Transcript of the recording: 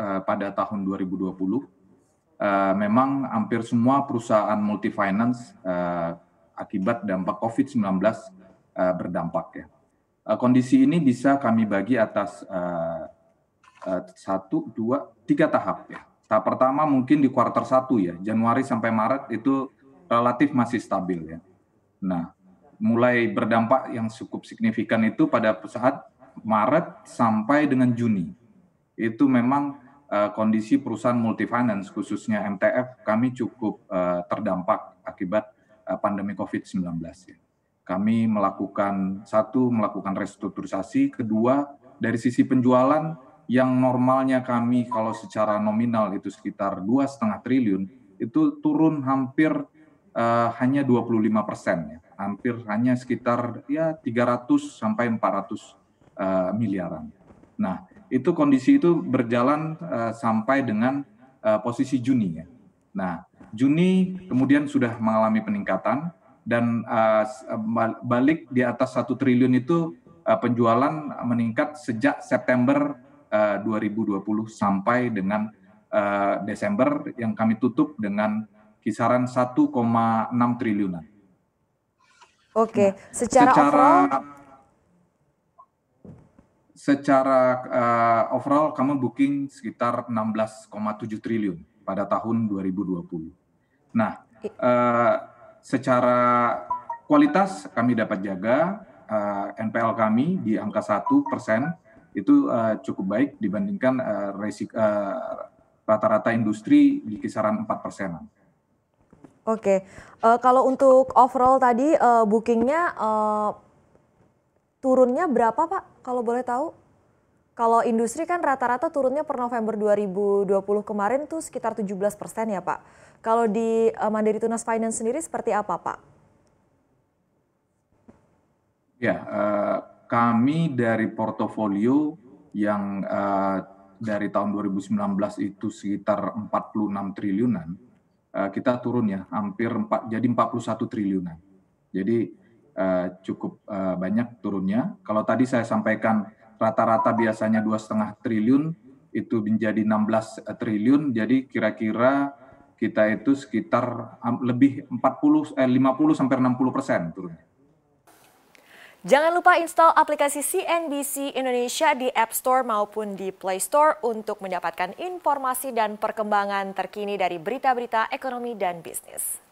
Eh, pada tahun 2020 eh, memang hampir semua perusahaan multi finance eh, akibat dampak COVID-19 berdampak ya. kondisi ini bisa kami bagi atas satu, dua, tiga tahap ya. Tahap pertama mungkin di kuartal satu ya, Januari sampai Maret itu relatif masih stabil ya. Nah, mulai berdampak yang cukup signifikan itu pada saat Maret sampai dengan Juni. Itu memang Eh, kondisi perusahaan multifinance khususnya MTF kami cukup eh, terdampak akibat eh, pandemi COVID-19 ya. Kami melakukan satu melakukan restrukturisasi, kedua dari sisi penjualan yang normalnya kami kalau secara nominal itu sekitar dua setengah triliun itu turun hampir uh, hanya 25 persen, ya. hampir hanya sekitar ya 300 sampai 400 uh, miliaran. Nah, itu kondisi itu berjalan uh, sampai dengan uh, posisi Juni ya. Nah, Juni kemudian sudah mengalami peningkatan dan uh, balik di atas satu triliun itu uh, penjualan meningkat sejak September uh, 2020 sampai dengan uh, Desember yang kami tutup dengan kisaran 1,6 triliunan. Oke, secara, nah, secara overall secara uh, overall kami booking sekitar 16,7 triliun pada tahun 2020. Nah, uh, secara kualitas kami dapat jaga uh, eh, NPL kami di angka satu persen itu uh, cukup baik dibandingkan rata-rata uh, rata-rata industri di kisaran 4 persenan. Oke, okay. uh, kalau untuk overall tadi uh, bookingnya uh, turunnya berapa Pak kalau boleh tahu? Kalau industri kan rata-rata turunnya per November 2020 kemarin tuh sekitar 17 persen ya Pak. Kalau di eh, Mandiri Tunas Finance sendiri seperti apa Pak? Ya, uh, kami dari portofolio yang uh, dari tahun 2019 itu sekitar 46 triliunan, uh, kita turun ya hampir empat jadi 41 triliunan. Jadi Eh, cukup uh, banyak turunnya. Kalau tadi saya sampaikan rata-rata biasanya dua setengah triliun itu menjadi 16 eh, triliun, jadi kira-kira kita itu sekitar lebih 40 eh, 50 sampai 60 persen turunnya. Jangan lupa install aplikasi CNBC Indonesia di App Store maupun di Play Store untuk mendapatkan informasi dan perkembangan terkini dari berita-berita ekonomi dan bisnis.